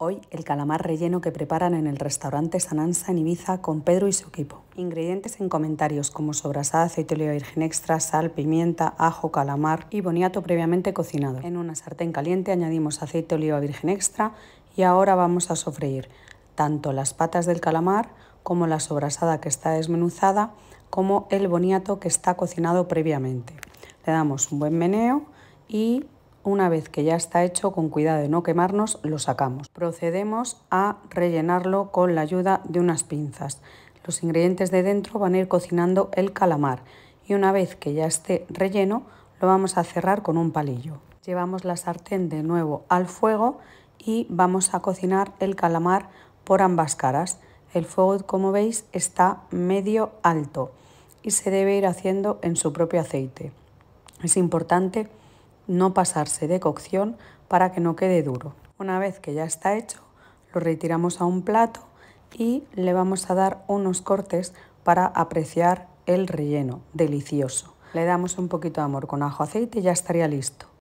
Hoy el calamar relleno que preparan en el restaurante Sananza en Ibiza con Pedro y su equipo. Ingredientes en comentarios como sobrasada, aceite de oliva virgen extra, sal, pimienta, ajo, calamar y boniato previamente cocinado. En una sartén caliente añadimos aceite de oliva virgen extra y ahora vamos a sofreír tanto las patas del calamar como la sobrasada que está desmenuzada como el boniato que está cocinado previamente. Le damos un buen meneo y una vez que ya está hecho, con cuidado de no quemarnos, lo sacamos. Procedemos a rellenarlo con la ayuda de unas pinzas. Los ingredientes de dentro van a ir cocinando el calamar y una vez que ya esté relleno, lo vamos a cerrar con un palillo. Llevamos la sartén de nuevo al fuego y vamos a cocinar el calamar por ambas caras. El fuego, como veis, está medio alto y se debe ir haciendo en su propio aceite. Es importante no pasarse de cocción para que no quede duro. Una vez que ya está hecho, lo retiramos a un plato y le vamos a dar unos cortes para apreciar el relleno, delicioso. Le damos un poquito de amor con ajo aceite y ya estaría listo.